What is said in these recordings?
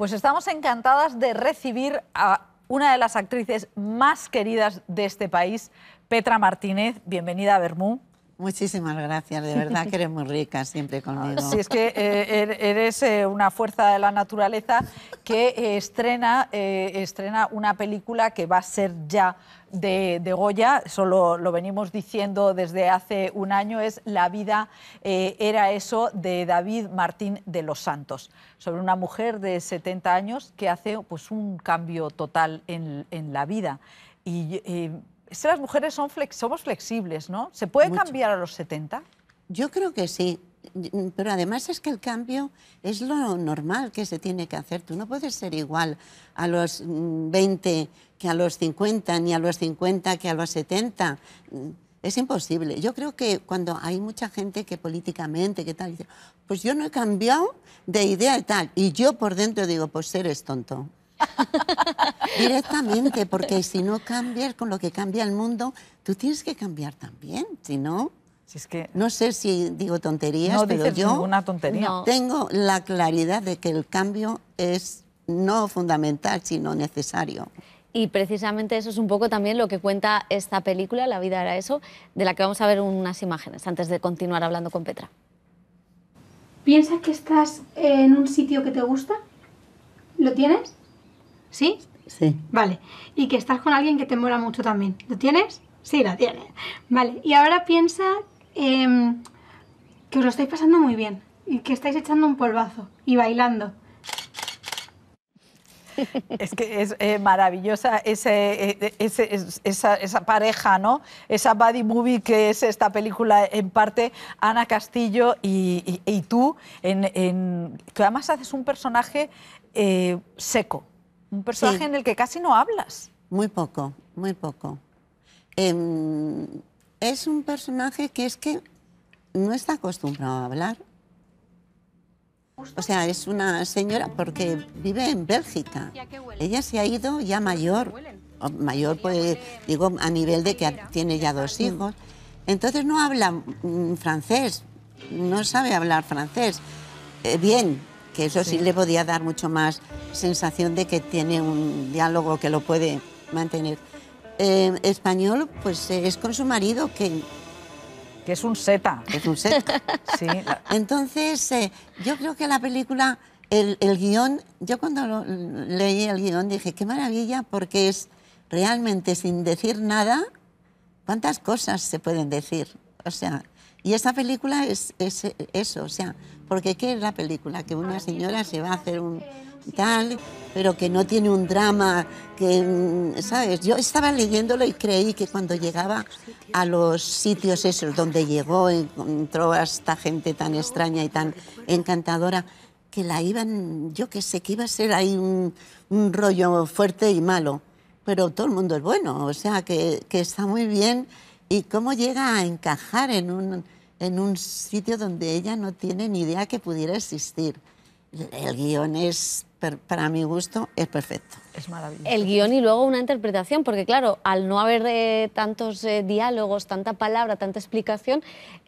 Pues estamos encantadas de recibir a una de las actrices más queridas de este país, Petra Martínez. Bienvenida a Bermú. Muchísimas gracias, de verdad que eres muy rica siempre conmigo. Sí, es que eh, er-, eres eh, una fuerza de la naturaleza que eh, estrena, estrena una película que va a ser ya de, Goya, Solo lo, venimos diciendo desde hace un año, es La vida era eso de David Martín de los Santos, sobre una mujer de 70 años que hace pues, un cambio total en, la vida. Y es las mujeres son flex, somos flexibles, ¿no? ¿Se puede cambiar a los 70? Yo creo que sí. Pero además es que el cambio es lo normal que se tiene que hacer. Tú no puedes ser igual a los 20 mm, que a los 50, ni a los 50 que a los 70. Es imposible. Yo creo que cuando hay mucha gente que políticamente, que tal, pues yo no he cambiado de idea y tal. Y yo por dentro digo, pues eres tonto. Directamente, porque si no cambias con lo que cambia el mundo, tú tienes que cambiar también, si no... Si es que... No sé si digo tonterías, pero yo ninguna tontería. tengo la claridad de que el cambio es no fundamental, sino necesario. Y precisamente eso es un poco también lo que cuenta esta película, La vida era eso, de la que vamos a ver unas imágenes antes de continuar hablando con Petra. ¿Piensas que estás en un sitio que te gusta? ¿Lo tienes? ¿Sí? Sí. Vale. Y que estás con alguien que te mola mucho también. ¿Lo tienes? Sí, lo tienes. Vale. Y ahora piensa em, que os lo estáis pasando muy bien y que estáis echando un polvazo y bailando. Es que es eh, maravillosa ese, eh, esa, pareja, ¿no? Esa buddy movie que es esta película en parte, Ana Castillo y, tú, en, que además haces un personaje eh, seco un personaje en el que casi no hablas. Muy poco, muy poco. Em, es un personaje que es que no está acostumbrado a hablar. O sea, es una señora porque vive en Bélgica. Ella se ha ido ya mayor, oh, mayor pues digo a nivel de que tiene ya dos hijos. Entonces no habla mm, francés, no sabe hablar francés. Eh, bien, que eso sí. le podía dar mucho más sensación de que tiene un diálogo que lo puede mantener. Em, español, pues eh, es con su marido que... Que es un seta. Es un Entonces, eh, yo creo que la película, el, el guión, yo cuando leí el guión dije, qué maravilla, porque es realmente sin decir nada, ¿cuántas cosas se pueden decir? O sea, y esa película es, eso, o sea, porque ¿qué es la película? Que una señora se va a hacer un tal, pero que no tiene un drama, que, mm, ¿sabes? Yo estaba leyéndolo y creí que cuando llegaba a los sitios esos donde llegó, encontró a esta gente tan extraña y tan encantadora, que la iban, yo qué sé, que iba a ser ahí un, rollo fuerte y malo, pero todo el mundo es bueno, o sea, que está muy bien y cómo llega a encajar en un, en un sitio donde ella no tiene ni idea que pudiera existir. El guión es, para mi gusto, es perfecto. Es maravilloso. El guión y luego una interpretación, porque claro, al no haber eh, tantos eh, diálogos, tanta palabra, tanta explicación,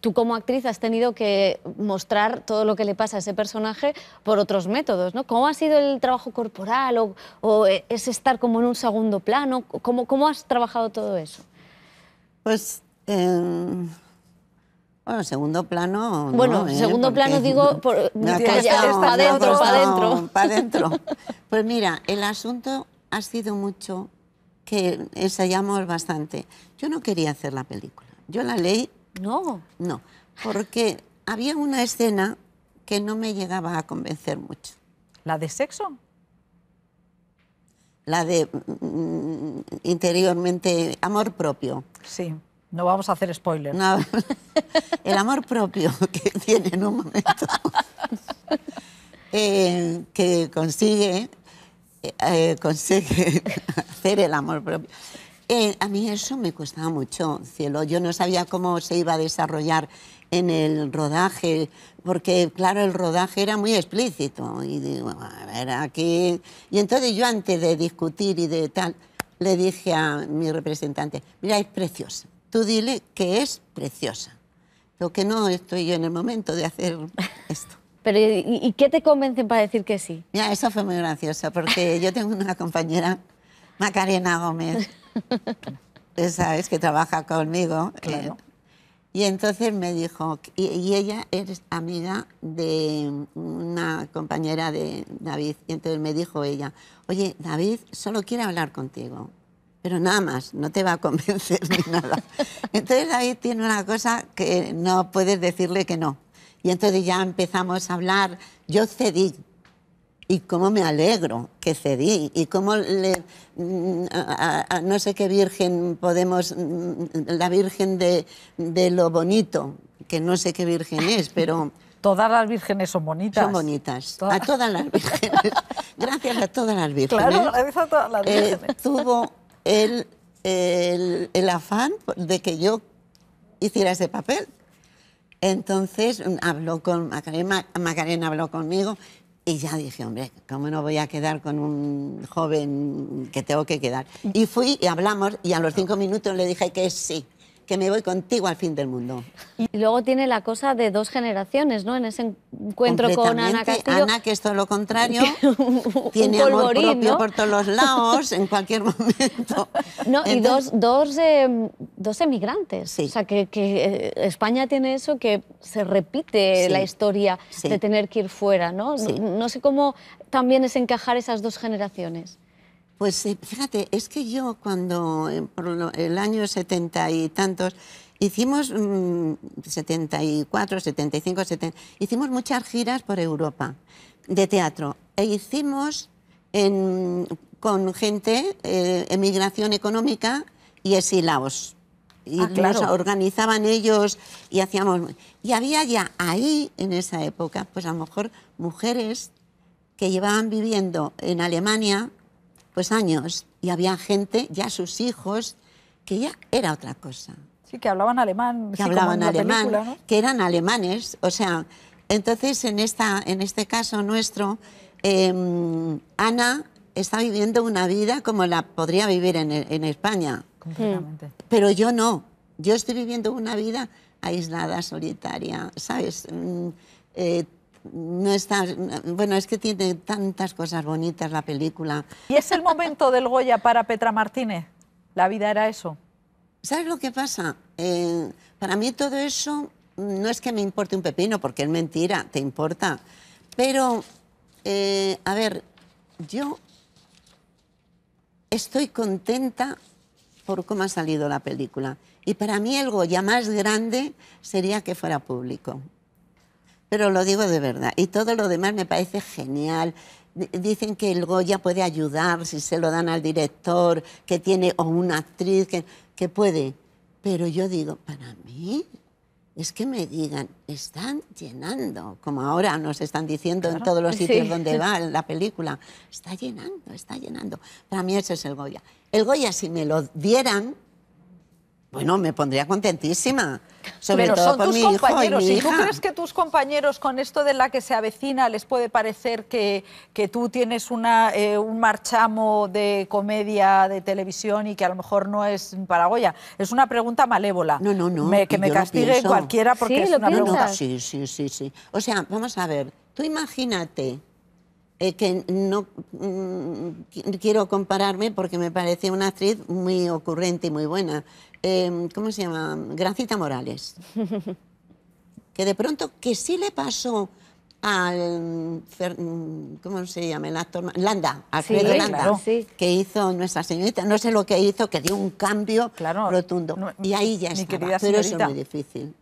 tú como actriz has tenido que mostrar todo lo que le pasa a ese personaje por otros métodos, ¿no? ¿Cómo ha sido el trabajo corporal o, eh, es estar como en un segundo plano? ¿Cómo, ¿Cómo has trabajado todo eso? Pues. Em, en Bueno, segundo plano. Bueno, eh, segundo plano digo, por, para adentro, para adentro. adentro. Pues mira, el asunto ha sido mucho que ensayamos bastante. Yo no quería hacer la película. Yo la leí. No. No. Porque había una escena que no me llegaba a convencer mucho. ¿La de sexo? la de mm, mm, interiormente amor propio. Sí, no vamos a hacer spoiler. el amor propio que tiene en un momento, eh, que consigue, eh, eh, consigue hacer el amor propio. Eh, a mí eso me costaba mucho, cielo. Yo no sabía cómo se iba a desarrollar en el rodaje, porque claro, el rodaje era muy explícito. Y digo, a ver, aquí... Y entonces yo antes de discutir y de tal, le dije a mi representante, mira, es preciosa. Tú dile que es preciosa. Lo que no estoy yo en el momento de hacer esto. Pero, ¿y qué te convencen para decir que sí? Mira, eso fue muy gracioso, porque yo tengo una compañera Macarena Gómez. sabes que trabaja conmigo. Eh, y entonces me dijo, y, y, ella es amiga de una compañera de David, y entonces me dijo ella, oye, David solo quiere hablar contigo, pero nada más, no te va a convencer ni nada. entonces David tiene una cosa que no puedes decirle que no. Y entonces ya empezamos a hablar, yo cedí y cómo me alegro que cedí y cómo le, mm, no sé qué virgen podemos, mm, la virgen de, lo bonito, que no sé qué virgen es, pero... Todas las vírgenes son bonitas. Son bonitas. A todas las vírgenes. Gracias a todas las vírgenes. Claro, gracias a todas las eh, vírgenes. tuvo el, el, afán de que yo hiciera ese papel. Entonces habló con Macarena, Macarena habló conmigo y ya dije, hombre, ¿cómo no voy a quedar con un joven que tengo que quedar? Y fui y hablamos y a los cinco minutos le dije que sí que me voy contigo al fin del mundo. Y luego tiene la cosa de dos generaciones, ¿no? En ese encuentro con Ana Castillo. Ana, que es todo lo contrario, tiene amor propio ¿no? por todos los lados, en cualquier momento. No, y dos, dos, em, dos emigrantes. O sea, que, que, eh, España tiene eso que se repite la historia de tener que ir fuera, ¿no? ¿no? No sé cómo también es encajar esas dos generaciones. Pues eh, fíjate, es que yo cuando eh, por el año setenta y tantos hicimos 74, 75, 70, hicimos muchas giras por Europa de teatro e hicimos con gente eh, emigración económica y exilaos. Y ah, claro. organizaban ellos y hacíamos. Y había ya ahí, en esa época, pues a lo mejor mujeres que llevaban viviendo en Alemania pues años y había gente, ya sus hijos, que ya era otra cosa. Sí, que hablaban alemán. Que sí, hablaban como alemán, que eran alemanes. O sea, entonces en, esta, en este caso nuestro, em, Ana está viviendo una vida como la podría vivir en, España. Completamente. Hmm. Pero yo no. Yo estoy viviendo una vida aislada, solitaria, ¿sabes? Mm, eh, no está, bueno, es que tiene tantas cosas bonitas la película. ¿Y es el momento del Goya para Petra Martínez? ¿La vida era eso? ¿Sabes lo que pasa? Eh, para mí todo eso no es que me importe un pepino, porque es mentira, te importa. Pero, eh, a ver, yo estoy contenta por cómo ha salido la película. Y para mí el Goya más grande sería que fuera público pero lo digo de verdad. Y todo lo demás me parece genial. Dicen que el Goya puede ayudar si se lo dan al director, que tiene, o una actriz, que, que puede. Pero yo digo, para mí, es que me digan, están llenando, como ahora nos están diciendo en todos los sitios donde va la película, está llenando, está llenando. Para mí ese es el Goya. El Goya, si me lo dieran, bueno, me pondría contentísima pero son tus compañeros. tú crees que tus compañeros, con esto de la que se avecina, les puede parecer que, tú tienes una, eh, un marchamo de comedia de televisión y que a lo mejor no es paragoya? Es una pregunta malévola. No, no, no. que me castigue cualquiera porque es una pregunta. Sí, sí, sí, sí. O sea, vamos a ver. Tú imagínate. Eh, que no mm, quiero compararme porque me parece una actriz muy ocurrente y muy buena, Em, ¿cómo se llama? Grancita Morales, que de pronto que sí le pasó al, ¿cómo se llama? El actor, Landa, Alfredo Landa, que hizo Nuestra Señorita, no sé lo que hizo, que dio un cambio rotundo. y ahí ya está. pero eso es muy difícil.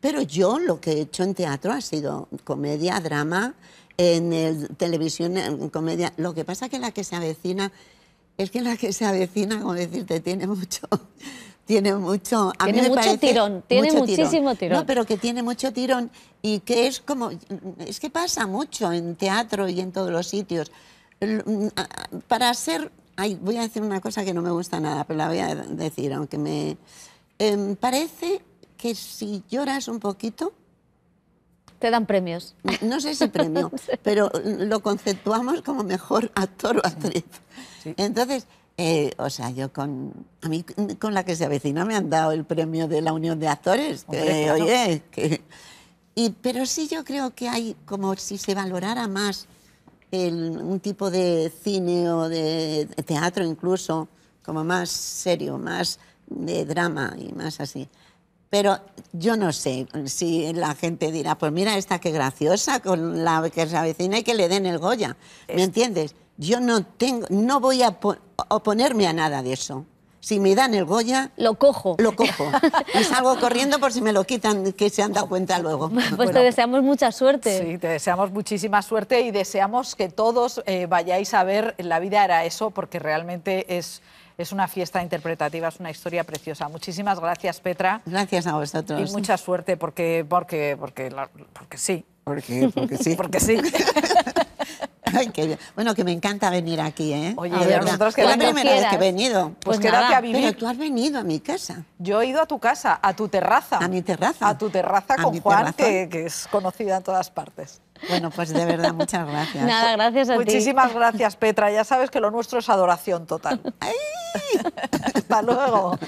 Pero yo lo que he hecho en teatro ha sido comedia, drama, en el, televisión, comedia. Lo que pasa es que la que se avecina, es que la que se avecina, como decirte, tiene mucho tiene mucho. tiene mucho tirón, tiene muchísimo tirón. No, pero que tiene mucho tirón y que es como. Es que pasa mucho en teatro y en todos los sitios. Mm, para ser. voy a decir una cosa que no me gusta nada, pero la voy a decir, aunque me. Em, parece que si lloras un poquito. Te dan premios. Mm, no sé si premio, pero lo conceptuamos como mejor actor o actriz. Entonces eh, o sea, yo con. A mí con la que se avecina me han dado el premio de la Unión de Actores. Que, Oye, Y, pero sí yo creo que hay como si se valorara más un tipo de cine o de, teatro incluso, como más serio, más de drama y más así. Pero yo no sé si la gente dirá, pues mira esta que graciosa con la que se avecina y que le den el Goya, ¿me entiendes? Yo no tengo, no voy a oponerme a nada de eso. Si me dan el Goya... Lo cojo. Lo cojo. y salgo corriendo por si me lo quitan, que se han dado cuenta luego. Pues te deseamos mucha suerte. Sí, te deseamos muchísima suerte y deseamos que todos eh, vayáis a ver La vida era eso, porque realmente es es una fiesta interpretativa, es una historia preciosa. Muchísimas gracias, Petra. Gracias a vosotros. Y mucha suerte, porque, porque, porque, porque sí. Porque, porque sí. porque sí. Bueno, que me encanta venir aquí, ¿eh? Oye, ah, de verdad. Es la primera vez que he venido. Pues, pues quédate a vivir. Pero tú has venido a mi casa. Yo he ido a tu casa, a tu terraza. A mi terraza. A tu terraza con Juan, Que, es conocida en todas partes. Bueno, pues de verdad, muchas gracias. Nada, gracias a ti. Muchísimas gracias, Petra. Ya sabes que lo nuestro es adoración total. Hasta luego.